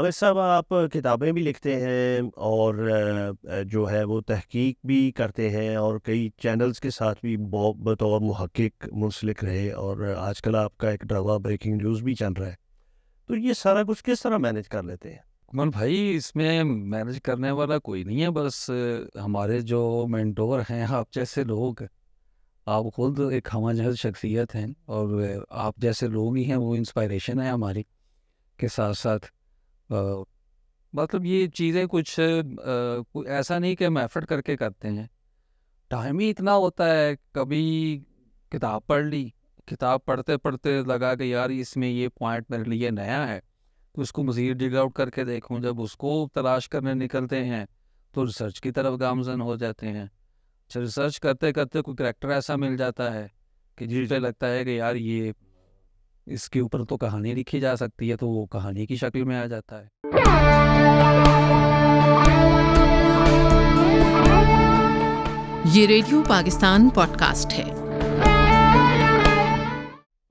आमिर साहब आप किताबें भी लिखते हैं और जो है वो तहकीक भी करते हैं और कई चैनल्स के साथ भी बतौर महक्क मुंसलिक रहे और आजकल आपका एक ड्रामा ब्रेकिंग न्यूज़ भी चल रहा है तो ये सारा कुछ किस तरह मैनेज कर लेते हैं मन भाई इसमें मैनेज करने वाला कोई नहीं है बस हमारे जो मैंटोर हैं आप जैसे लोग आप खुद एक हम जहाज शख्सियत हैं और आप जैसे लोग ही हैं वो इंस्पायरेशन है हमारी के साथ साथ मतलब ये चीज़ें कुछ ऐसा नहीं कि हम एफर्ट करके करते हैं टाइम ही इतना होता है कभी किताब पढ़ ली किताब पढ़ते पढ़ते लगा कि यार इसमें ये पॉइंट मेरे लिए नया है तो उसको मज़ीद डिग आउट करके देखूँ जब उसको तलाश करने निकलते हैं तो रिसर्च की तरफ गामजन हो जाते हैं रिसर्च अच्छा, करते करते कोई करेक्टर ऐसा मिल जाता है कि जिसे लगता है कि यार ये इसके ऊपर तो कहानी लिखी जा सकती है तो वो कहानी की शक्ल में आ जाता है ये रेडियो पाकिस्तान पॉडकास्ट है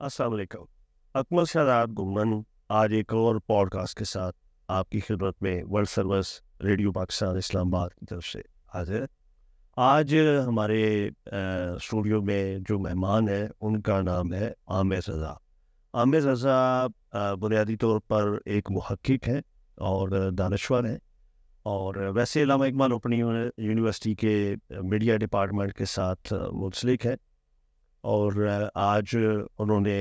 अस्सलाम वालेकुम अकमल शरात गुमन आज एक और पॉडकास्ट के साथ आपकी खिदमत में world service radio Pakistan Islamabad की तरफ से हाजिर आज हमारे स्टूडियो में जो मेहमान है उनका नाम है आमिर रजा आमिर रजा बुनियादी तौर पर एक महक्क है और दानश्वर हैं और वैसे इलामा इकबाल ओपन यूनिवर्सिटी के मीडिया डिपार्टमेंट के साथ मुंसलिक है और आज उन्होंने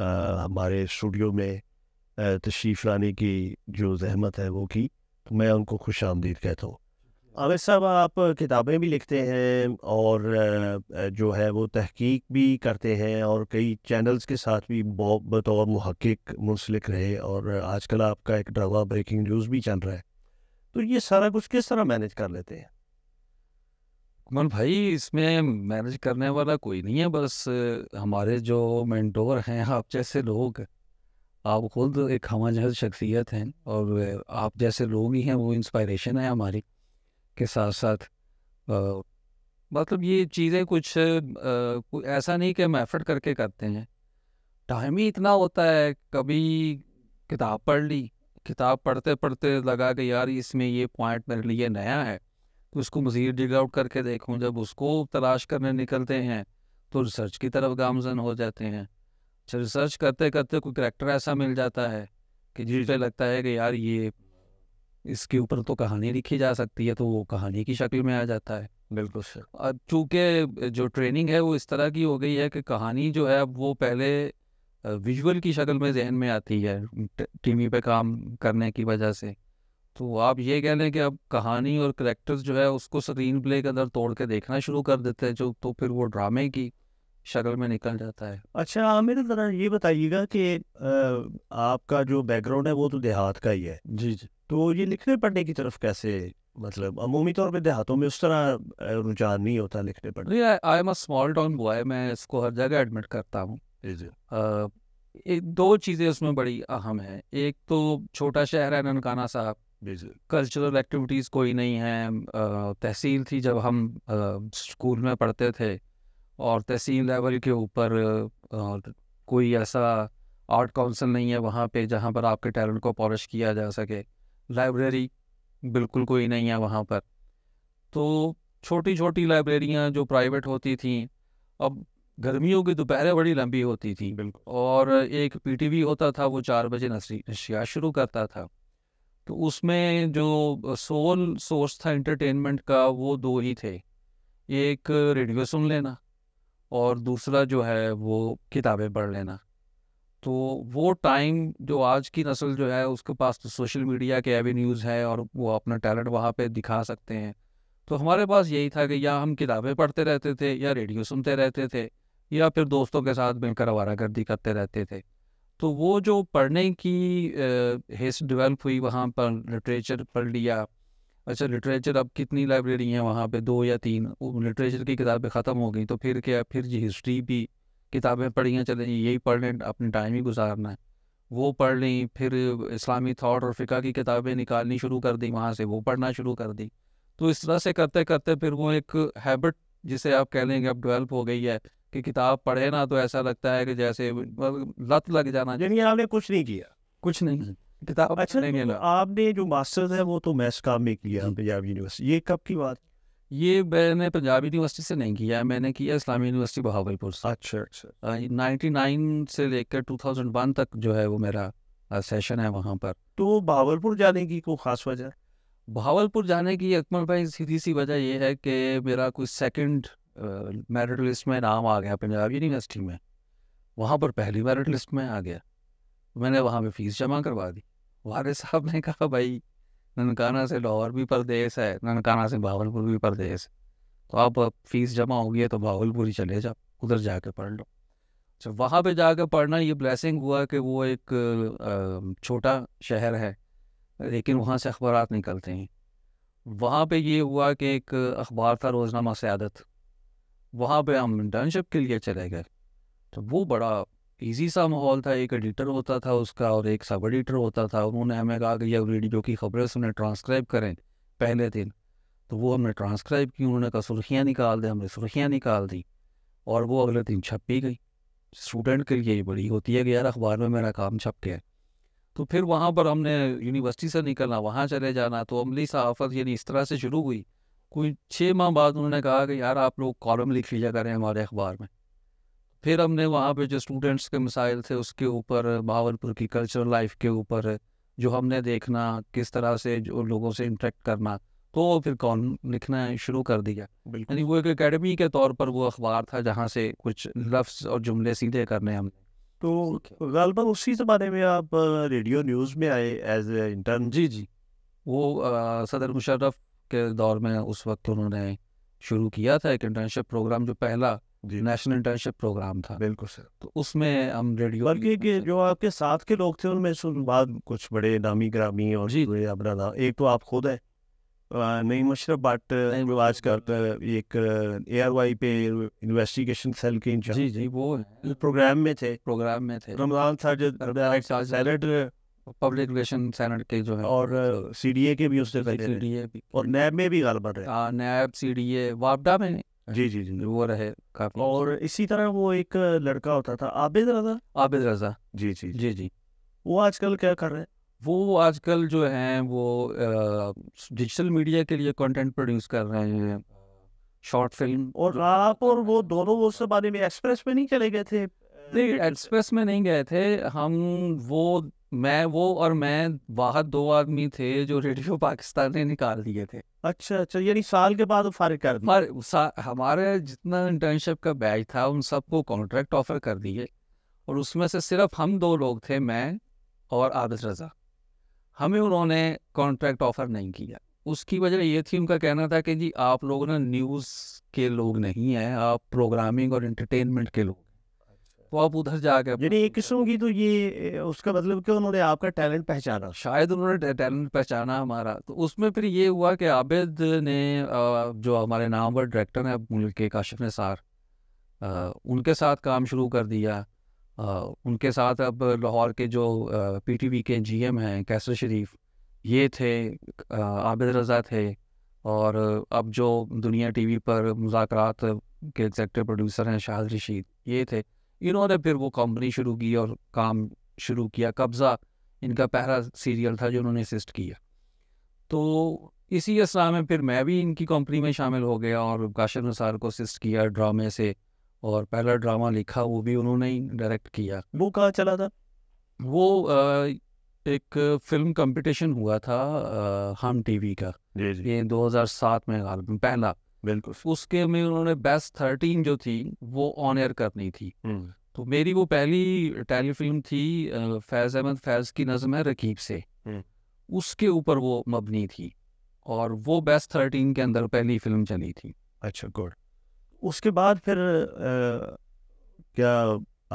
हमारे स्टूडियो में तशरीफ़ लाने की जो जहमत है वो की मैं उनको खुश आमदीद कहता हूँ आमिर साहब आप किताबें भी लिखते हैं और जो है वो तहकीक भी करते हैं और कई चैनल्स के साथ भी बतौर महक्क मुंसलिक रहे और आजकल आपका एक ड्रामा ब्रेकिंग न्यूज़ भी चल रहा है तो ये सारा कुछ किस तरह मैनेज कर लेते हैं मन भाई इसमें मैनेज करने वाला कोई नहीं है बस हमारे जो मैंटोर हैं आप जैसे लोग आप खुद एक हम जैसे शख्सियत हैं और आप जैसे लोग ही हैं वो इंस्पायरेशन है हमारी के साथ साथ मतलब ये चीज़ें कुछ ऐसा नहीं कि हम एफर्ट करके करते हैं टाइम ही इतना होता है कभी किताब पढ़ ली किताब पढ़ते पढ़ते लगा कि यार इसमें ये पॉइंट मेरे लिए नया है तो उसको मज़ीद डिग आउट करके देखूँ जब उसको तलाश करने निकलते हैं तो रिसर्च की तरफ गामजन हो जाते हैं अच्छा रिसर्च करते करते कोई करेक्टर ऐसा मिल जाता है कि जिसे लगता है कि यार ये इसके ऊपर तो कहानी लिखी जा सकती है तो वो कहानी की शक्ल में आ जाता है बिल्कुल सर अब चूंकि जो ट्रेनिंग है वो इस तरह की हो गई है कि कहानी जो है अब वो पहले विजुअल की शक्ल में जहन में आती है टीवी पे काम करने की वजह से तो आप ये कह लें कि अब कहानी और करेक्टर्स जो है उसको स्क्रीन प्ले के अंदर तोड़ के देखना शुरू कर देते हैं जो तो फिर वो ड्रामे की शक्ल में निकल जाता है अच्छा आमिर हाँ, जरा ये बताइएगा कि आपका जो बैकग्राउंड है वो तो देहात का ही है जी जी तो ये लिखने पढ़ने की तरफ कैसे मतलब अमूमी तौर पे देहातों में उस तरह रुझान नहीं होता लिखने पढ़ने I am a small town boy मैं इसको हर जगह एडमिट करता हूँ एक दो चीज़ें उसमें बड़ी अहम है एक तो छोटा शहर है ननकाना साहब कल्चरल एक्टिविटीज़ कोई नहीं है तहसील थी जब हम स्कूल में पढ़ते थे और तहसील लेवल के ऊपर कोई ऐसा आर्ट काउंसिल नहीं है वहाँ पे जहाँ पर आपके टैलेंट को पॉलिश किया जा सके लाइब्रेरी बिल्कुल कोई नहीं है वहाँ पर तो छोटी छोटी लाइब्रेरियाँ जो प्राइवेट होती थी अब गर्मियों की दोपहरें बड़ी लंबी होती थी और एक पीटीवी होता था वो चार बजे नशिया शुरू करता था तो उसमें जो सोल सोर्स था एंटरटेनमेंट का वो दो ही थे एक रेडियो सुन लेना और दूसरा जो है वो किताबें पढ़ लेना तो वो टाइम जो आज की नस्ल जो है उसके पास तो सोशल मीडिया के एवेन्यूज़ है और वो अपना टैलेंट वहाँ पे दिखा सकते हैं तो हमारे पास यही था कि या हम किताबें पढ़ते रहते थे या रेडियो सुनते रहते थे या फिर दोस्तों के साथ मिलकर गर्दी करते रहते थे तो वो जो पढ़ने की हिस्स डेवलप हुई वहाँ पर लिटरेचर पढ़ लिया अच्छा लिटरेचर अब कितनी लाइब्रेरी हैं वहाँ पे दो या तीन लिटरेचर की किताबें ख़त्म हो गई तो फिर क्या फिर जी हिस्ट्री भी किताबें पढ़ियाँ चले यही पढ़ लें अपने टाइम ही गुजारना है वो पढ़ ली फिर इस्लामी थाट और फ़िका की किताबें निकालनी शुरू कर दी वहाँ से वो पढ़ना शुरू कर दी तो इस तरह से करते करते फिर वो एक हैबिट जिसे आप कह लेंगे अब डेवलप हो गई है कि किताब पढ़े ना तो ऐसा लगता है कि जैसे मतलब लत लग जाना यानी आपने कुछ नहीं किया कुछ नहीं किताब अच्छा नहीं, तो नहीं आपने जो मास्टर्स है वो तो मैस काम में किया पंजाब यूनिवर्सिटी ये कब की बात ये मैंने पंजाब यूनिवर्सिटी से नहीं किया मैंने किया इस्लामी यूनिवर्सिटी बहावलपुर से अच्छा अच्छा नाइन्टी नाइन से लेकर टू थाउजेंड वन तक जो है वो मेरा सेशन है वहाँ पर तो बहावलपुर जाने की कोई खास वजह बहावलपुर जाने की अकमल भाई सीधी सी वजह यह है कि मेरा कोई सेकंड मेरिट लिस्ट में नाम आ गया पंजाब यूनिवर्सिटी में वहाँ पर पहली मेरिट लिस्ट में आ गया मैंने वहाँ पर फीस जमा करवा दी वारिस साहब ने कहा भाई ननकाना से लाहौर भी प्रदेश है ननकाना से भावलपुर भी प्रदेश है तो आप फीस जमा होगी तो भावलपुर ही चले जाओ उधर जाके पढ़ लो अच्छा वहाँ पे जाके पढ़ना ये ब्लेसिंग हुआ कि वो एक छोटा शहर है लेकिन वहाँ से अखबार निकलते हैं वहाँ पे ये हुआ कि एक अखबार था रोज़नामा सियादत वहाँ पे हम इंटर्नशिप के लिए चले गए तो वो बड़ा इजी सा माहौल था एक एडिटर होता था उसका और एक सब एडिटर होता था उन्होंने हमें कहा कि यह रेडियो की खबरें सुने ट्रांसक्राइब करें पहले दिन तो वो हमने ट्रांसक्राइब की उन्होंने कहा सुर्खियाँ निकाल दें हमने सुर्खियाँ निकाल दी और वो अगले दिन छपी गई स्टूडेंट के लिए ही बड़ी होती है कि यार अखबार में मेरा काम छप गया तो फिर वहाँ पर हमने यूनिवर्सिटी से निकलना वहाँ चले जाना तो अमली सहाफ़त यानी इस तरह से शुरू हुई कोई छः माह बाद उन्होंने कहा कि यार आप लोग कॉलम लिख लिया करें हमारे अखबार में फिर हमने वहाँ पे जो स्टूडेंट्स के मिसाइल थे उसके ऊपर भावलपुर की कल्चरल लाइफ के ऊपर जो हमने देखना किस तरह से जो लोगों से इंटरेक्ट करना तो फिर कौन लिखना शुरू कर दिया यानी वो एक एकेडमी के तौर पर वो अखबार था जहाँ से कुछ लफ्ज़ और जुमले सीधे करने हमने तो गलबा उसी ज़माने में आप रेडियो न्यूज़ में आए एज ए इंटर्न जी जी वो आ, सदर मुशर्रफ के दौर में उस वक्त उन्होंने शुरू किया था एक इंटर्नशिप प्रोग्राम जो पहला नेशनल इंटर्नशिप प्रोग्राम था बिल्कुल सर तो उसमें हम रेडियो बल्कि के जो आपके साथ के लोग थे उनमें बाद कुछ बड़े नामी ग्रामी और जी अपना नाम एक तो आप खुद है नहीं मुशरफ बट आज आजकल एक ए आर वाई पे इन्वेस्टिगेशन सेल के इंचार्ज जी जी वो प्रोग्राम में थे प्रोग्राम में थे रमजान साहब पब्लिक रिलेशन सेनेट के जो है और सी डी ए के भी उससे सी डी ए और नैब में भी गाल बढ़ रहे हैं हाँ, नैब सी डी ए वापडा में जी जी तो जी वो रहे काफी और मतलब इसी तरह वो एक लड़का होता था आबिद रजा आबिद रजा जी जी जी जी वो आजकल क्या कर रहे हैं वो आजकल जो है वो डिजिटल मीडिया के लिए कंटेंट प्रोड्यूस कर रहे हैं शॉर्ट फिल्म और आप और वो दोनों उस बारे में एक्सप्रेस में नहीं चले गए थे नहीं एक्सप्रेस में नहीं गए थे हम वो मैं वो और मैं बाहर दो आदमी थे जो रेडियो पाकिस्तान ने निकाल दिए थे अच्छा अच्छा यानी साल के बाद फारिग कर पर हमारे जितना इंटर्नशिप का बैच था उन सबको कॉन्ट्रैक्ट ऑफर कर दिए और उसमें से सिर्फ हम दो लोग थे मैं और आदिल रजा हमें उन्होंने कॉन्ट्रैक्ट ऑफर नहीं किया उसकी वजह ये थी उनका कहना था कि जी आप लोग ना न्यूज़ के लोग नहीं हैं आप प्रोग्रामिंग और इंटरटेनमेंट के लोग तो आप उधर जाके यानी एक किस्म की तो ये उसका मतलब क्या उन्होंने आपका टैलेंट पहचाना शायद उन्होंने टैलेंट पहचाना हमारा तो उसमें फिर ये हुआ कि आबिद ने जो हमारे नाम पर डायरेक्टर हैं मुल्क के काशिफ निसार उनके साथ काम शुरू कर दिया उनके साथ अब लाहौर के जो पी टी के जी एम हैं कैसर शरीफ ये थे आबिद रज़ा थे और अब जो दुनिया टी वी पर मुजाकरात के एग्जेक्टिव प्रोड्यूसर हैं शाह रशीद ये थे इन्होंने फिर वो कंपनी शुरू की और काम शुरू किया कब्ज़ा इनका पहला सीरियल था जो उन्होंने असिस्ट किया तो इसी असरा में फिर मैं भी इनकी कंपनी में शामिल हो गया और काशन निसार को असिस्ट किया ड्रामे से और पहला ड्रामा लिखा वो भी उन्होंने ही डायरेक्ट किया वो कहाँ चला था वो आ, एक फिल्म कंपटीशन हुआ था आ, हम टीवी का ये 2007 में गालबन पहला बिल्कुल उसके में उन्होंने बेस्ट थर्टीन जो थी वो ऑन एयर करनी थी हम्म। तो मेरी वो पहली टेलीफिल्म थी फैज अहमद फैज की नजम है रकीब से हम्म। उसके ऊपर वो मबनी थी और वो बेस्ट थर्टीन के अंदर पहली फिल्म चली थी अच्छा गुड उसके बाद फिर आ, क्या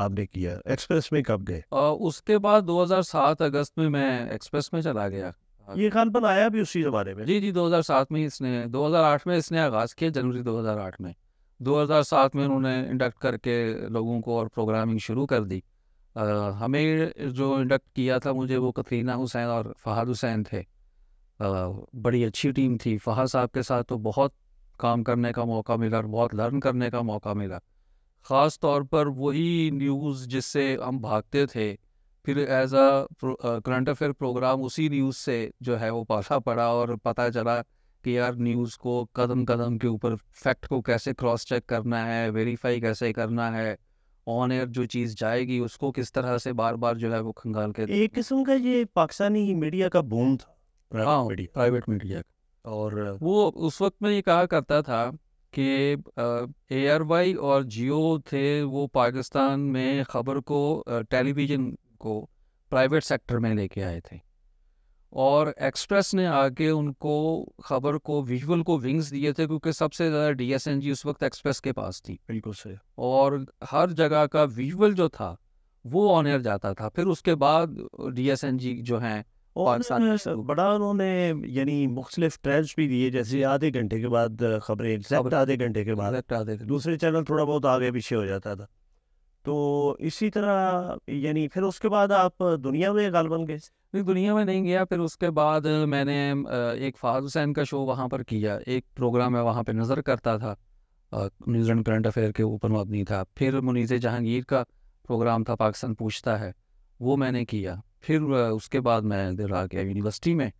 आपने किया एक्सप्रेस में कब गए उसके बाद 2007 अगस्त में मैं एक्सप्रेस में चला गया ये अच्छा। खान पर आया भी उसी के बारे में जी जी 2007 में ही इसने 2008 में इसने आगाज़ किया जनवरी 2008 में 2007 में उन्होंने इंडक्ट करके लोगों को और प्रोग्रामिंग शुरू कर दी आ, हमें जो इंडक्ट किया था मुझे वो कतरीना हुसैन और फ़हाद हुसैन थे आ, बड़ी अच्छी टीम थी फ़हाद साहब के साथ तो बहुत काम करने का मौका मिला और बहुत लर्न करने का मौका मिला ख़ास तौर पर वही न्यूज़ जिससे हम भागते थे फिर as a current affair programme उसी न्यूज़ से जो है वो पासा पड़ा और पता चला कि यार न्यूज़ को कदम कदम के ऊपर फैक्ट को कैसे क्रॉस चेक करना है वेरीफाई कैसे करना है ऑन एयर जो चीज़ जाएगी उसको किस तरह से बार बार जो है वो खंगाल के एक किस्म का ये पाकिस्तानी मीडिया का बूम था प्राइवेट हाँ, मीडिया और वो उस वक्त में ये कहा करता था कि ए आर वाई और जियो थे वो पाकिस्तान में ख़बर को टेलीविज़न uh, को प्राइवेट सेक्टर में लेके आए थे और एक्सप्रेस ने आके उनको खबर को विजुअल को विंग्स दिए थे क्योंकि सबसे ज़्यादा डीएसएनजी उस वक्त एक्सप्रेस के पास थी बिल्कुल सही और हर जगह का विजुअल जो था वो ऑनर जाता था फिर उसके बाद डीएसएनजी जो हैं बड़ा उन्होंने यानी मुख्तलिफ ट्रेंड्स भी दिए जैसे आधे घंटे के बाद खबरें आधे घंटे के बाद दूसरे चैनल थोड़ा बहुत आगे पीछे हो जाता था तो इसी तरह यानी फिर उसके बाद आप दुनिया में बन गए नहीं दुनिया में नहीं गया फिर उसके बाद मैंने एक फाज हुसैन का शो वहाँ पर किया एक प्रोग्राम मैं वहाँ पर नज़र करता था न्यूजीलैंड करंट अफेयर के ऊपर मबनी था फिर मुनीज़ जहांगीर का प्रोग्राम था पाकिस्तान पूछता है वो मैंने किया फिर उसके बाद मैं इधर आ गया यूनिवर्सिटी में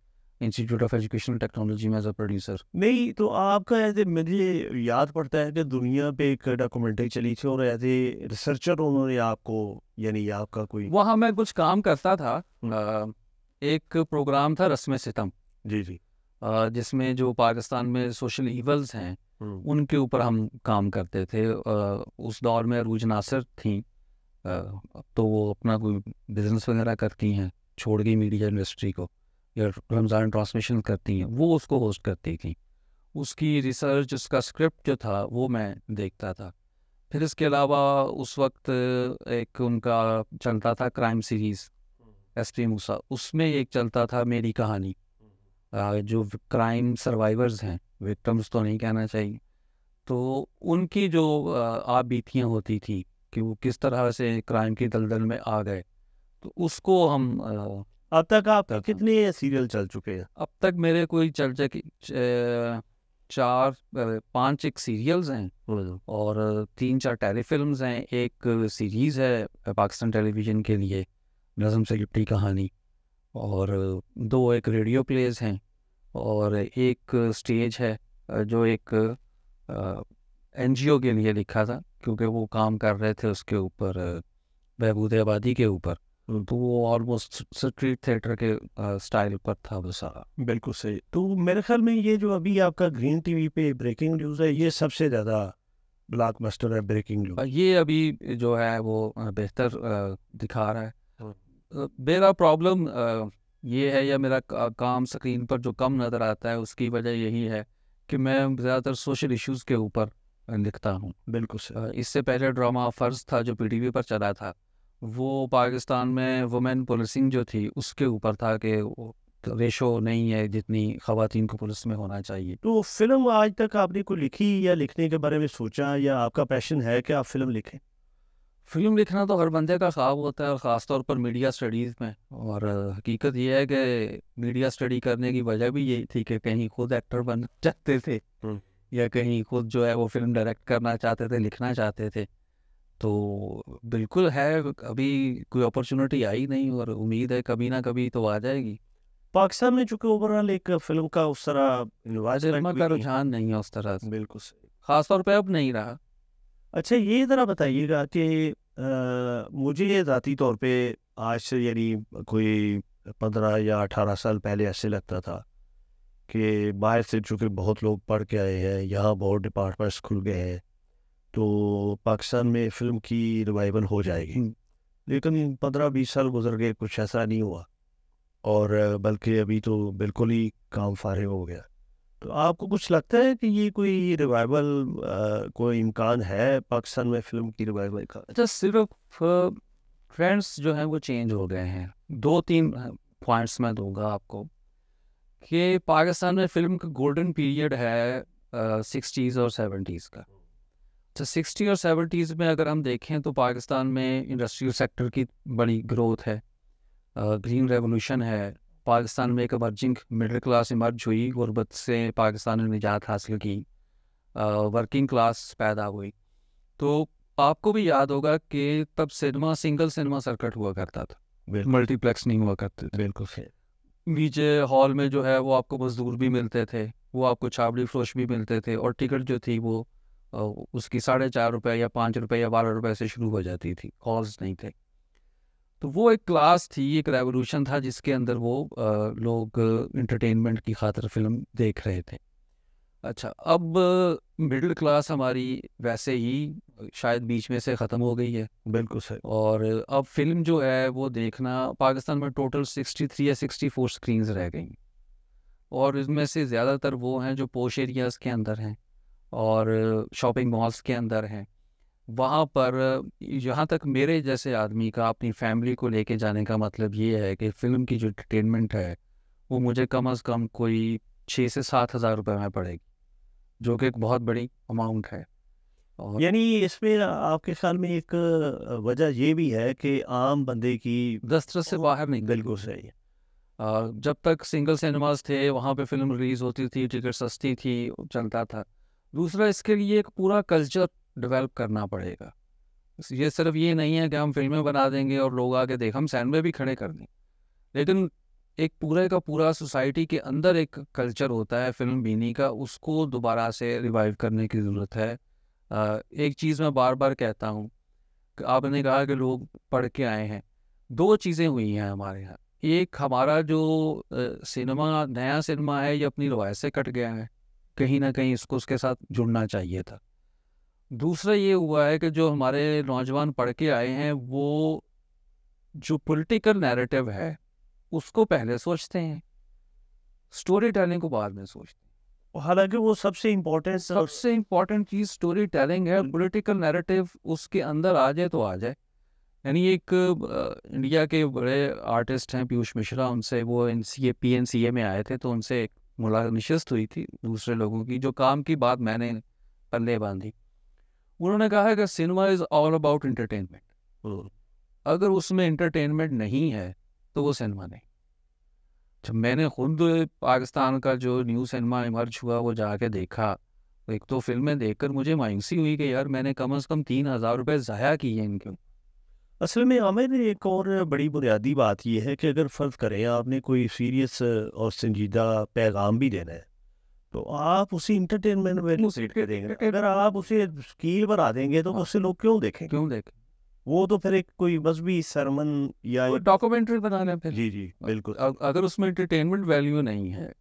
इंस्टीट्यूट ऑफ एजुकेशनल टेक्नोलॉजी में एज अ प्रोड्यूसर नहीं तो आपका एज ए मुझे याद पड़ता है कि दुनिया पे एक डॉक्यूमेंट्री चली थी और एज ए रिसर्चर उन्होंने आपको यानी आपका कोई वहाँ मैं कुछ काम करता था हम्म। एक प्रोग्राम था रस्म सितम जी जी जिसमें जो पाकिस्तान में सोशल इवल्स हैं हम्म। उनके ऊपर हम काम करते थे उस दौर में अरूज नासिर थी तो वो अपना कोई बिजनेस वगैरह करती हैं छोड़ गई मीडिया इंडस्ट्री को या रमज़ान ट्रांसमिशन करती हैं वो उसको होस्ट करती थी उसकी रिसर्च उसका स्क्रिप्ट जो था वो मैं देखता था फिर इसके अलावा उस वक्त एक उनका चलता था crime series hmm. S P Musa उसमें एक चलता था मेरी कहानी हम्म। जो क्राइम सर्वाइवर्स हैं विक्टम्स तो नहीं कहना चाहिए तो उनकी जो आप बीतियाँ होती थी कि वो किस तरह से क्राइम की दलदल में आ गए तो उसको हम अब तक आप तक कितने सीरियल चल चुके हैं अब तक मेरे कोई चल चुके चार पांच एक सीरियल्स हैं हम्म। और तीन चार टेलीफिल्म हैं एक सीरीज है पाकिस्तान टेलीविजन के लिए नजम से लिपटी कहानी और दो एक रेडियो प्लेज हैं और एक स्टेज है जो एक एन के लिए लिखा था क्योंकि वो काम कर रहे थे उसके ऊपर बहबूद आबादी के ऊपर तो वो ऑलमोस्ट स्ट्रीट थिएटर के स्टाइल पर था वो सारा बिल्कुल सही तो मेरे ख्याल में ये जो अभी आपका ग्रीन टीवी पे ब्रेकिंग न्यूज़ है ये सबसे ज़्यादा ब्लॉकबस्टर है ब्रेकिंग न्यूज़ ये अभी जो है वो बेहतर दिखा रहा है हाँ। मेरा प्रॉब्लम ये है या मेरा काम स्क्रीन पर जो कम नज़र आता है उसकी वजह यही है कि मैं ज़्यादातर सोशल इश्यूज़ के ऊपर लिखता हूँ बिल्कुल इससे पहले ड्रामा फर्ज था जो पीटीवी पर चला था वो पाकिस्तान में वुमेन पुलिसिंग जो थी उसके ऊपर था कि रेशो नहीं है जितनी खातन को पुलिस में होना चाहिए तो फिल्म आज तक आपने कोई लिखी या लिखने के बारे में सोचा या आपका पैशन है कि आप फिल्म लिखें फिल्म लिखना तो हर बंदे का ख्वाब होता है और ख़ास तौर पर मीडिया स्टडीज़ में और हकीकत यह है कि मीडिया स्टडी करने की वजह भी यही थी कि कहीं खुद एक्टर बनना चाहते थे हम्म। या कहीं खुद जो है वो फिल्म डायरेक्ट करना चाहते थे लिखना चाहते थे तो बिल्कुल है अभी कोई अपॉर्चुनिटी आई नहीं और उम्मीद है कभी ना कभी तो आ जाएगी पाकिस्तान में चूंकि ओवरऑल एक फिल्म का उस तरह का रुझान नहीं है उस तरह से बिल्कुल खासतौर पर अब नहीं रहा अच्छा ये ज़रा बताइएगा कि मुझे ये ज़ाती तौर पे आज से यानी कोई पंद्रह या अठारह साल पहले ऐसे लगता था कि बाहर से चूंकि बहुत लोग पढ़ के आए हैं यहाँ बहुत डिपार्टमेंट्स खुल गए हैं तो पाकिस्तान में फिल्म की रिवाइवल हो जाएगी हम्म। लेकिन पंद्रह बीस साल गुजर गए कुछ ऐसा नहीं हुआ और बल्कि अभी तो बिल्कुल ही काम फारे हो गया तो आपको कुछ लगता है कि ये कोई रिवाइवल कोई इम्कान है पाकिस्तान में फ़िल्म की रिवाइवल का अच्छा सिर्फ ट्रेंड्स जो हैं वो चेंज हो गए हैं दो तीन पॉइंट्स मैं दूंगा आपको कि पाकिस्तान में फ़िल्म का गोल्डन पीरियड है सिक्सटीज़ और सेवेंटीज़ का तो सिक्सटी और सेवेंटीज़ में अगर हम देखें तो पाकिस्तान में इंडस्ट्रियल सेक्टर की बड़ी ग्रोथ है ग्रीन रेवोल्यूशन है पाकिस्तान में एक अमर्जिंग मिडिल क्लास इमर्ज हुई गुरबत से पाकिस्तान ने निजात हासिल की वर्किंग क्लास पैदा हुई तो आपको भी याद होगा कि तब सिनेमा सिंगल सिनेमा सर्किट हुआ करता था मल्टीप्लेक्स नहीं हुआ करते थे बिल्कुल नीचे हॉल में जो है वो आपको मजदूर भी मिलते थे वो आपको छाबड़ी फ्रोश भी मिलते थे और टिकट जो थी वो उसकी हाँ। साढ़े चार रुपए या पाँच रुपए या बारह रुपए से शुरू हो जाती थी कॉल्स नहीं थे तो वो एक क्लास थी एक रेवोल्यूशन था जिसके अंदर वो आ, लोग इंटरटेनमेंट की खातर फिल्म देख रहे थे अच्छा अब मिडिल क्लास हमारी वैसे ही शायद बीच में से ख़त्म हो गई है बिल्कुल सही और अब फिल्म जो है वो देखना पाकिस्तान में टोटल सिक्सटी थ्री या सिक्सटी फोर स्क्रीन्स रह गई और इसमें से ज़्यादातर वो हैं जो पोश एरियाज़ के अंदर हैं और शॉपिंग मॉल्स के अंदर हैं वहाँ पर यहाँ तक मेरे जैसे आदमी का अपनी फैमिली को लेके जाने का मतलब ये है कि फ़िल्म की जो इंटरटेनमेंट है वो मुझे कम अज़ कम कोई छः से सात हज़ार रुपये में पड़ेगी जो कि एक बहुत बड़ी अमाउंट है और यानी इसमें आपके ख्याल में एक वजह ये भी है कि आम बंदे की दस्तर से बाहर नहीं बिल्कुल सही जब तक सिंगल सिनेमाज थे वहाँ पे फिल्म रिलीज़ होती थी टिकट सस्ती थी चलता था दूसरा इसके लिए एक पूरा कल्चर डेवलप करना पड़ेगा ये सिर्फ ये नहीं है कि हम फिल्में बना देंगे और लोग आके देख हम सैन में भी खड़े कर दें लेकिन एक पूरे का पूरा सोसाइटी के अंदर एक कल्चर होता है फिल्म बीनी का उसको दोबारा से रिवाइव करने की ज़रूरत है एक चीज़ मैं बार बार कहता हूँ आपने कहा कि लोग पढ़ के आए हैं दो चीज़ें हुई हैं हमारे यहाँ एक हमारा जो सिनेमा नया सिनेमा है ये अपनी रवायत से कट गया है कहीं ना कहीं इसको उसके साथ जुड़ना चाहिए था दूसरा ये हुआ है कि जो हमारे नौजवान पढ़ के आए हैं वो जो पॉलिटिकल नैरेटिव है उसको पहले सोचते हैं स्टोरी टेलिंग को बाद में सोचते हैं हालांकि वो सबसे इम्पोर्टेंट सबसे इम्पोर्टेंट चीज स्टोरी टेलिंग है पॉलिटिकल नैरेटिव उसके अंदर आ जाए तो आ जाए यानी एक इंडिया के बड़े आर्टिस्ट हैं पीयूष मिश्रा उनसे वो N C A P N C A में आए थे तो उनसे एक मुला निशस्त हुई थी दूसरे लोगों की जो काम की बात मैंने पल्ले बांधी उन्होंने कहा है कि cinema is all about entertainment hmm. अगर उसमें इंटरटेनमेंट नहीं है तो वो सिनेमा नहीं जब मैंने खुद पाकिस्तान का जो न्यू सिनेमा इमर्ज हुआ वो जाके देखा एक तो फिल्में देखकर मुझे मायूसी हुई कि यार मैंने कम अज़ कम तीन हज़ार रुपये ज़ाया किए इनके असल में आमिर एक और बड़ी बुनियादी बात यह है कि अगर फ़र्ज़ करें आपने कोई सीरियस और संजीदा पैगाम भी देना है तो आप उसी इंटरटेनमेंट में कर देंगे अगर आप उसे स्कील बना देंगे तो हाँ। उससे लोग क्यों देखें क्यों देखें वो तो फिर एक कोई मजहबी सरमन या डॉक्यूमेंट्री बनाना फिर जी जी बिल्कुल अगर उसमें इंटरटेनमेंट वैल्यू नहीं है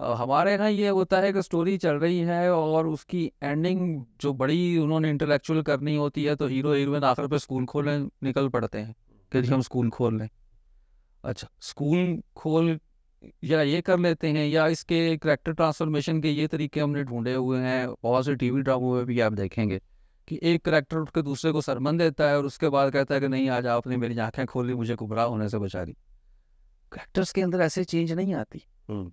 हमारे यहाँ ये होता है कि स्टोरी चल रही है और उसकी एंडिंग जो बड़ी उन्होंने इंटेलेक्चुअल करनी होती है तो हीरो हीरोइन आखिर पे स्कूल खोलने निकल पड़ते हैं कि जी हम स्कूल खोल लें अच्छा स्कूल खोल या ये कर लेते हैं या इसके करेक्टर ट्रांसफॉर्मेशन के ये तरीके हमने ढूंढे हुए हैं बहुत से टी वी ड्रामों में भी आप देखेंगे कि एक करेक्टर उठ के दूसरे को सरमन देता है और उसके बाद कहता है कि नहीं आज आपने मेरी आंखें खोल ली मुझे घुबरा होने से बचा दी करेक्टर्स के अंदर ऐसे चेंज नहीं आती हम्म।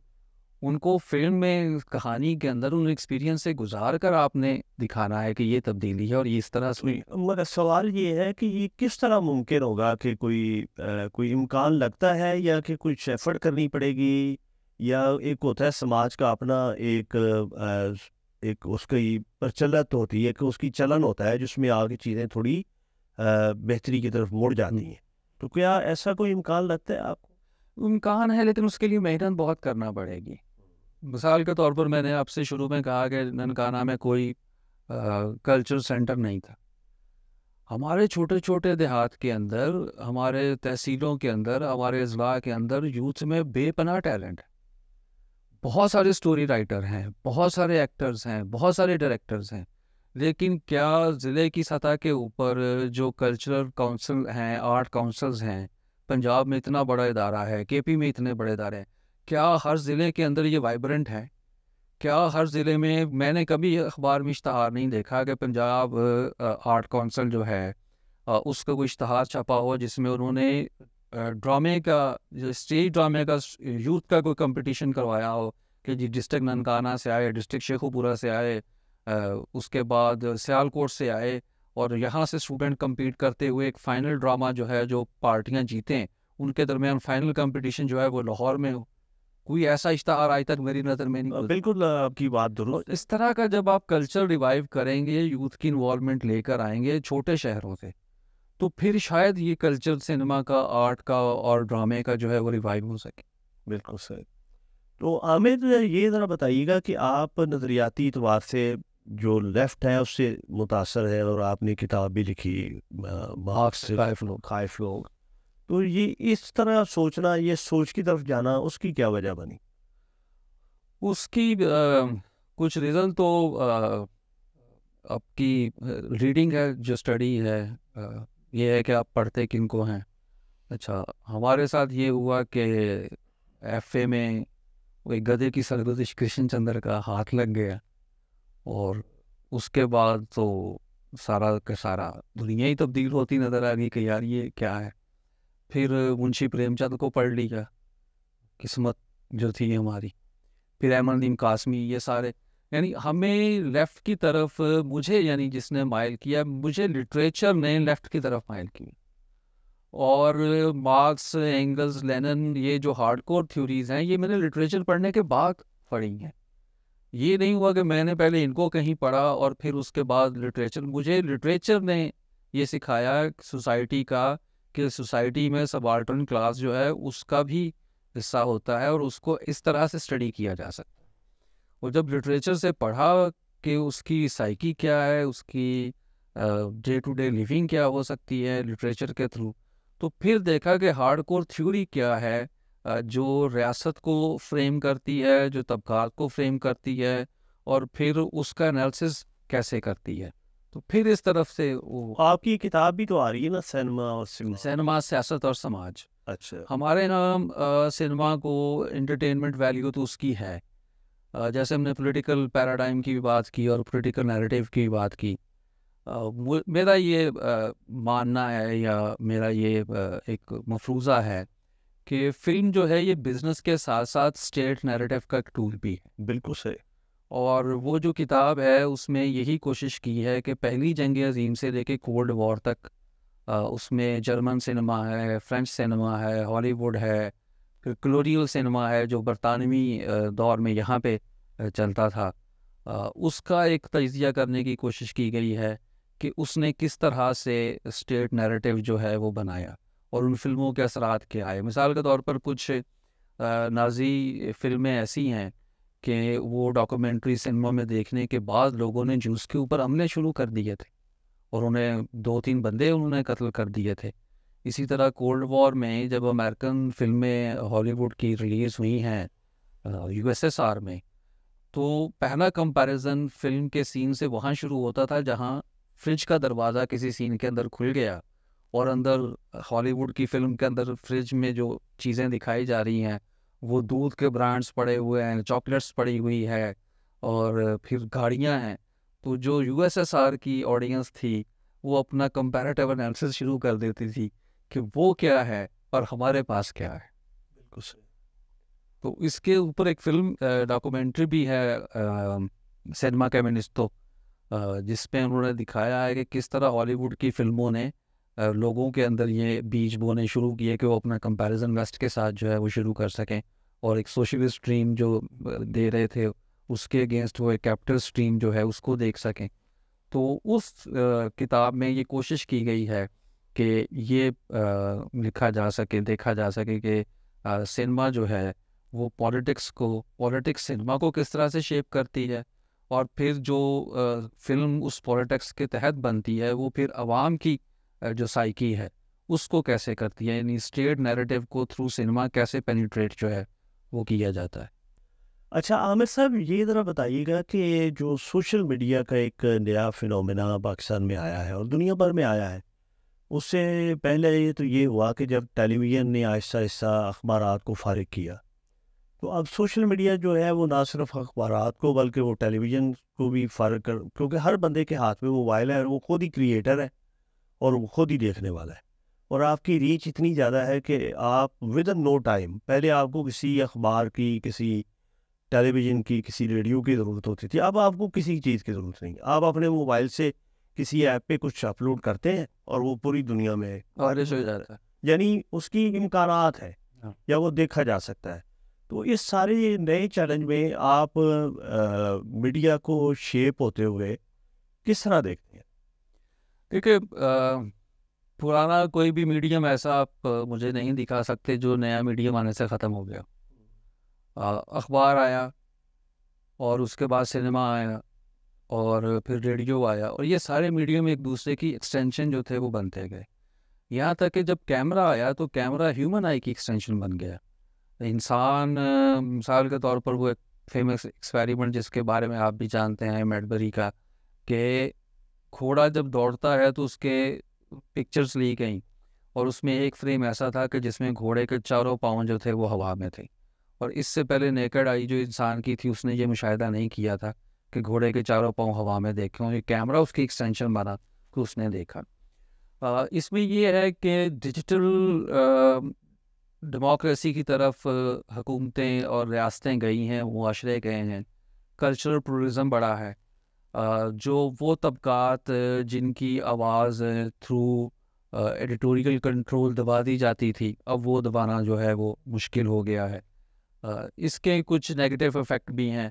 उनको फिल्म में कहानी के अंदर उन एक्सपीरियंस से गुजार कर आपने दिखाना है कि ये तब्दीली है और ये इस तरह से मगर सवाल ये है कि ये किस तरह मुमकिन होगा कि कोई आ, कोई इम्कान लगता है या कि कुछ एफर्ट करनी पड़ेगी या एक होता है समाज का अपना एक आ, एक उसकी प्रचलित होती है कि उसकी चलन होता है जिसमें आगे चीज़ें थोड़ी बेहतरी की तरफ मोड़ जानी है तो क्या ऐसा कोई इम्कान लगता है आपको इम्कान है लेकिन उसके लिए मेहनत बहुत करना पड़ेगी मिसाल के तौर पर मैंने आपसे शुरू में कहा कि ननकाना में कोई कल्चर सेंटर नहीं था हमारे छोटे छोटे देहात के अंदर हमारे तहसीलों के अंदर हमारे अजला के अंदर यूथ में बेपना टैलेंट है बहुत सारे स्टोरी राइटर हैं बहुत सारे एक्टर्स हैं बहुत सारे डायरेक्टर्स हैं लेकिन क्या ज़िले की सतह के ऊपर जो कल्चरल काउंसिल हैं आर्ट काउंसिल्स हैं पंजाब में इतना बड़ा इदारा है केपी में इतने बड़े इदारे हैं क्या हर ज़िले के अंदर ये वाइब्रेंट है क्या हर ज़िले में मैंने कभी अखबार में इश्तहार नहीं देखा कि पंजाब आर्ट कौंसल जो है उसका कोई इश्तहार छपा हो जिसमें उन्होंने ड्रामे का स्टेज ड्रामे का यूथ का कोई कंपटीशन करवाया हो कि जी डिस्ट्रिक्ट ननकाना से आए डिस्ट्रिक्ट शेखुपुरा से आए उसके बाद सियालकोट से आए और यहाँ से स्टूडेंट कम्पीट करते हुए एक फ़ाइनल ड्रामा जो है जो पार्टियाँ जीतें उनके दरमियान फ़ाइनल कंपटीशन जो है वो लाहौर में हो कोई ऐसा इश्तहार आज तक मेरी नजर में नहीं बिल्कुल आपकी बात दुरुस्त इस तरह का जब आप कल्चर रिवाइव करेंगे यूथ की इन्वॉल्वमेंट लेकर आएंगे छोटे शहरों से तो फिर शायद ये कल्चर सिनेमा का आर्ट का और ड्रामे का जो है वो रिवाइव हो सके बिल्कुल सर तो आमिर ये ज़रा बताइएगा कि आप नज़रियाती इतवार से जो लेफ्ट है उससे मुतासर है और आपने किताब भी लिखी मार्क्स खाइफ लोग तो ये इस तरह सोचना ये सोच की तरफ जाना उसकी क्या वजह बनी उसकी आ, कुछ रीज़न तो आपकी रीडिंग है जो स्टडी है आ, ये है कि आप पढ़ते किन को हैं अच्छा हमारे साथ ये हुआ कि एफ ए में एक गधे की सरगोदिश कृष्ण चंद्र का हाथ लग गया और उसके बाद तो सारा का सारा दुनिया ही तब्दील होती नज़र आ गई कि यार ये क्या है फिर मुंशी प्रेमचंद को पढ़ लिया किस्मत जो थी हमारी फिर अहमद नीम कासमी ये सारे यानी हमें लेफ़्ट की तरफ मुझे यानी जिसने माइल किया मुझे लिटरेचर ने लेफ़्ट की तरफ माइल की और मार्क्स एंगल्स लेनन ये जो हार्डकोर थ्योरीज हैं ये मैंने लिटरेचर पढ़ने के बाद पढ़ी हैं ये नहीं हुआ कि मैंने पहले इनको कहीं पढ़ा और फिर उसके बाद लिटरेचर मुझे लिटरेचर ने ये सिखाया सोसाइटी का कि सोसाइटी में सबाल्टर्न क्लास जो है उसका भी हिस्सा होता है और उसको इस तरह से स्टडी किया जा सकता है और जब लिटरेचर से पढ़ा कि उसकी साइकी क्या है उसकी डे टू डे लिविंग क्या हो सकती है लिटरेचर के थ्रू तो फिर देखा कि हार्डकोर थ्योरी क्या है जो रियासत को फ्रेम करती है जो तबकात को फ्रेम करती है और फिर उसका एनालिसिस कैसे करती है तो फिर इस तरफ से वो तो आपकी किताब भी तो आ रही है ना सिनेमा और सिनेमा सियासत और समाज अच्छा हमारे यहाँ सिनेमा को एंटरटेनमेंट वैल्यू तो उसकी है आ, जैसे हमने पॉलिटिकल पैराडाइम की भी बात की और पॉलिटिकल नैरेटिव की भी बात की आ, मेरा ये आ, मानना है या मेरा ये एक मफरूज़ा है कि फिल्म जो है ये बिजनेस के साथ साथ स्टेट नैरेटिव का एक टूल भी है बिल्कुल सही और वो जो किताब है उसमें यही कोशिश की है कि पहली जंग अजीम से लेके कोल्ड वॉर तक आ, उसमें जर्मन सिनेमा है फ्रेंच सिनेमा है हॉलीवुड है फिर क्लोरियल सिनेमा है जो बरतानवी दौर में यहाँ पे चलता था आ, उसका एक तजिया करने की कोशिश की गई है कि उसने किस तरह से स्टेट नैरेटिव जो है वो बनाया और उन फिल्मों के असरात क्या आए मिसाल के तौर पर कुछ नाजी फिल्में ऐसी हैं कि वो डॉक्यूमेंट्री सिनेमा में देखने के बाद लोगों ने जूस के ऊपर हमले शुरू कर दिए थे और उन्हें दो तीन बंदे उन्होंने कत्ल कर दिए थे इसी तरह कोल्ड वॉर में जब अमेरिकन फिल्में हॉलीवुड की रिलीज़ हुई हैं यूएसएसआर में तो पहला कंपैरिजन फिल्म के सीन से वहाँ शुरू होता था जहाँ फ्रिज का दरवाज़ा किसी सीन के अंदर खुल गया और अंदर हॉलीवुड की फिल्म के अंदर फ्रिज में जो चीज़ें दिखाई जा रही हैं वो दूध के ब्रांड्स पड़े हुए हैं चॉकलेट्स पड़ी हुई है और फिर गाड़ियाँ हैं तो जो यू की ऑडियंस थी वो अपना कंपेरेटिव एनालिसिस शुरू कर देती थी कि वो क्या है और हमारे पास क्या है बिल्कुल सही तो इसके ऊपर एक फिल्म डॉक्यूमेंट्री भी है सिनेमा कैमिनिस्टो जिसमें उन्होंने दिखाया है कि किस तरह हॉलीवुड की फिल्मों ने लोगों के अंदर ये बीज बोने शुरू किए कि वो अपना कंपैरिजन वेस्ट के साथ जो है वो शुरू कर सकें और एक सोशलिस्ट स्ट्रीम जो दे रहे थे उसके अगेंस्ट वो एक कैपिटल स्ट्रीम जो है उसको देख सकें तो उस किताब में ये कोशिश की गई है कि ये लिखा जा सके देखा जा सके कि सिनेमा जो है वो पॉलिटिक्स को पॉलिटिक्स सिनेमा को किस तरह से शेप करती है और फिर जो फिल्म उस पॉलिटिक्स के तहत बनती है वो फिर आवाम की जो साइकी है उसको कैसे करती है यानी स्टेट नैरेटिव को थ्रू सिनेमा कैसे पेनिट्रेट जो है वो किया जाता है अच्छा आमिर साहब ये ज़रा बताइएगा कि जो सोशल मीडिया का एक नया फिनोमेना पाकिस्तान में आया है और दुनिया भर में आया है उससे पहले तो ये हुआ कि जब टेलीविज़न ने आहिस्ता आहिस्ता अखबार को फारग किया तो अब सोशल मीडिया जो है वो ना सिर्फ अखबार को बल्कि वो टेलीविज़न को भी फारग कर क्योंकि हर बंदे के हाथ में मोबाइल है और वो खुद ही क्रिएटर है और वो खुद ही देखने वाला है और आपकी रीच इतनी ज़्यादा है कि आप विद नो टाइम पहले आपको किसी अखबार की किसी टेलीविज़न की किसी रेडियो की ज़रूरत होती थी अब आपको किसी चीज़ की ज़रूरत नहीं आप अपने मोबाइल से किसी ऐप पे कुछ अपलोड करते हैं और वो पूरी दुनिया में वायरस हो जाता है यानी उसकी इम्कान है हाँ। या वो देखा जा सकता है तो इस सारे नए चैलेंज में आप आ, मीडिया को शेप होते हुए किस तरह देखते हैं देखिए हाँ। पुराना कोई भी मीडियम ऐसा आप मुझे नहीं दिखा सकते जो नया मीडियम आने से ख़त्म हो गया अखबार आया और उसके बाद सिनेमा आया और फिर रेडियो आया और ये सारे मीडियम एक दूसरे की एक्सटेंशन जो थे वो बनते गए यहाँ तक कि जब कैमरा आया तो कैमरा ह्यूमन आई की एक्सटेंशन बन गया इंसान मिसाल के तौर पर वो एक फेमस एक्सपेरिमेंट जिसके बारे में आप भी जानते हैं मेडबरी का कि घोड़ा जब दौड़ता है तो उसके पिक्चर्स ली गई और उसमें एक फ्रेम ऐसा था कि जिसमें घोड़े के चारों पाँव जो थे वो हवा में थे और इससे पहले नेकड आई जो इंसान की थी उसने ये मुशाहिदा नहीं किया था कि घोड़े के चारों पाँव हवा में देखे और ये कैमरा उसकी एक्सटेंशन बना तो उसने देखा आ, इसमें ये है कि डिजिटल डेमोक्रेसी की तरफ हुकूमतें और रियासतें गई हैं माशरे गए हैं कल्चरल टूरिज़म बढ़ा है जो वो तबकात जिनकी आवाज़ थ्रू एडिटोरियल कंट्रोल दबा दी जाती थी अब वो दबाना जो है वो मुश्किल हो गया है इसके कुछ नेगेटिव इफ़ेक्ट भी हैं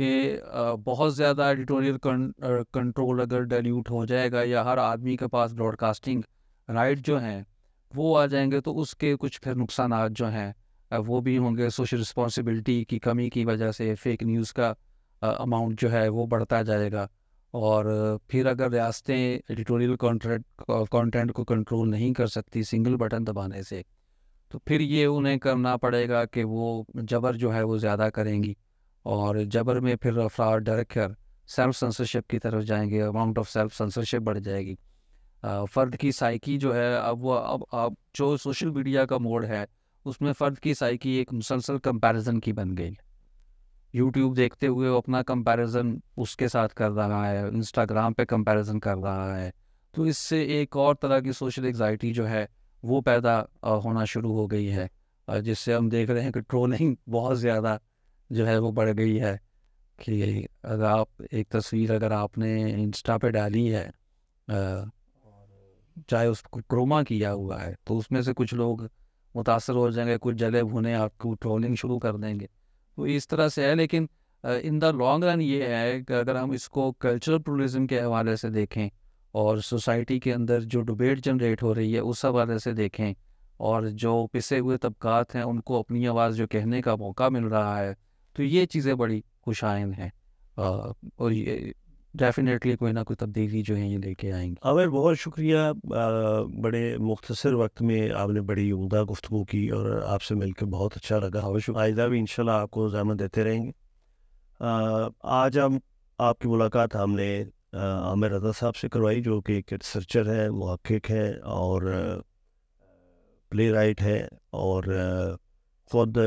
कि बहुत ज़्यादा एडिटोरियल कंट्रोल अगर डल्यूट हो जाएगा या हर आदमी के पास ब्रॉडकास्टिंग राइट जो हैं वो आ जाएंगे तो उसके कुछ फिर नुकसान जो हैं वो भी होंगे सोशल रिस्पॉन्सिबिलिटी की कमी की वजह से फेक न्यूज़ का अमाउंट जो है वो बढ़ता जाएगा और फिर अगर रियासतें एडिटोरियल कॉन्ट्रैक्ट कॉन्टेंट को कंट्रोल नहीं कर सकती सिंगल बटन दबाने से तो फिर ये उन्हें करना पड़ेगा कि वो जबर जो है वो ज़्यादा करेंगी और जबर में फिर अफरार डर कर सेल्फ सेंसरशिप की तरफ जाएंगे अमाउंट ऑफ सेल्फ सेंसरशिप बढ़ जाएगी फ़र्द की साइकी जो है अब वो अब अब जो सोशल मीडिया का मोड है उसमें फ़र्द की साइकी एक मुसलसल कंपैरिजन की बन गई है यूट्यूब देखते हुए वो अपना कंपैरिजन उसके साथ कर रहा है इंस्टाग्राम पे कंपैरिजन कर रहा है तो इससे एक और तरह की सोशल एग्जाइटी जो है वो पैदा होना शुरू हो गई है जिससे हम देख रहे हैं कि ट्रोलिंग बहुत ज़्यादा जो है वो बढ़ गई है कि अगर आप एक तस्वीर अगर आपने इंस्टा पे डाली है चाहे उसको क्रोमा किया हुआ है तो उसमें से कुछ लोग मुतासर हो जाएंगे कुछ जले भुने आपको ट्रोलिंग शुरू कर देंगे तो इस तरह से है लेकिन इन द लॉन्ग रन ये है कि अगर हम इसको कल्चरल टूरिज्म के हवाले से देखें और सोसाइटी के अंदर जो डिबेट जनरेट हो रही है उस हवाले से देखें और जो पिसे हुए तबकात हैं उनको अपनी आवाज़ जो कहने का मौका मिल रहा है तो ये चीज़ें बड़ी खुशाइन हैं और ये डेफिनेटली कोई ना कोई तब्दीली जो है ये लेके आएंगे अवैर हाँ, बहुत शुक्रिया बड़े मुख्तर वक्त में आपने बड़ी उमदा गुफ्तु की और आपसे मिलकर बहुत अच्छा लगा आयदा हाँ, भी इनशाला आपको जहमत देते रहेंगे आज हम आपकी मुलाकात हमने आमिर रजा साहब से करवाई जो कि एक रिसर्चर है महक़ है और प्ले राइट है और ख़ुद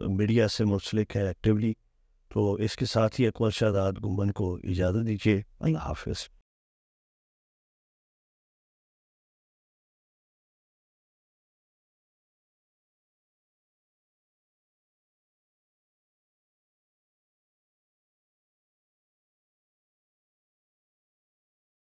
मीडिया से मुंसलिक है एक्टिवली तो इसके साथ ही अकबर रात गुमन को इजाज़त दीजिए अल्लाह हाफिज़